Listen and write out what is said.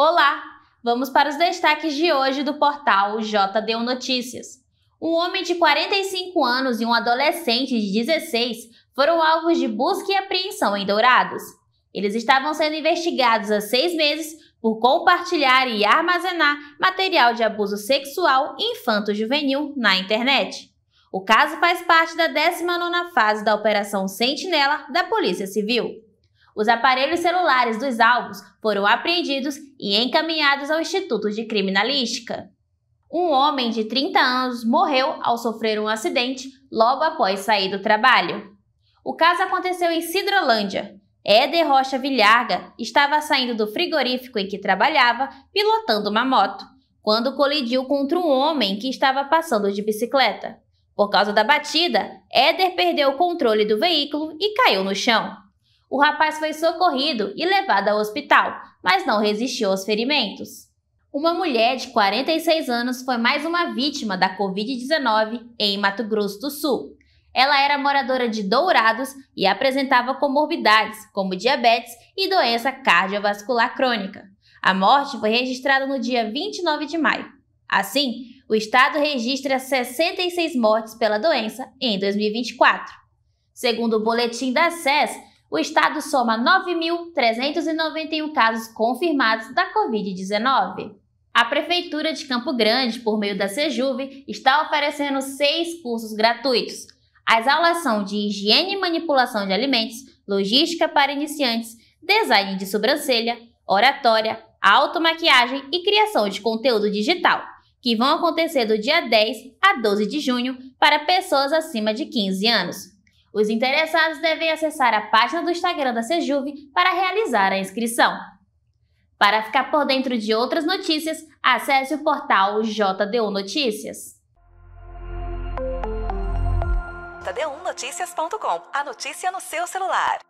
Olá! Vamos para os destaques de hoje do portal JDU Notícias. Um homem de 45 anos e um adolescente de 16 foram alvos de busca e apreensão em Dourados. Eles estavam sendo investigados há seis meses por compartilhar e armazenar material de abuso sexual infanto-juvenil na internet. O caso faz parte da 19ª fase da Operação Sentinela da Polícia Civil os aparelhos celulares dos alvos foram apreendidos e encaminhados ao Instituto de Criminalística. Um homem de 30 anos morreu ao sofrer um acidente logo após sair do trabalho. O caso aconteceu em Sidrolândia. Éder Rocha Vilharga estava saindo do frigorífico em que trabalhava, pilotando uma moto, quando colidiu contra um homem que estava passando de bicicleta. Por causa da batida, Éder perdeu o controle do veículo e caiu no chão. O rapaz foi socorrido e levado ao hospital, mas não resistiu aos ferimentos. Uma mulher de 46 anos foi mais uma vítima da Covid-19 em Mato Grosso do Sul. Ela era moradora de Dourados e apresentava comorbidades, como diabetes e doença cardiovascular crônica. A morte foi registrada no dia 29 de maio. Assim, o estado registra 66 mortes pela doença em 2024. Segundo o boletim da SES, o estado soma 9.391 casos confirmados da Covid-19. A Prefeitura de Campo Grande, por meio da Sejuve, está oferecendo seis cursos gratuitos. As aulas são de higiene e manipulação de alimentos, logística para iniciantes, design de sobrancelha, oratória, automaquiagem e criação de conteúdo digital, que vão acontecer do dia 10 a 12 de junho para pessoas acima de 15 anos. Os interessados devem acessar a página do Instagram da Sejuve para realizar a inscrição. Para ficar por dentro de outras notícias, acesse o portal JDU Notícias. JDUnotícias.com A notícia no seu celular.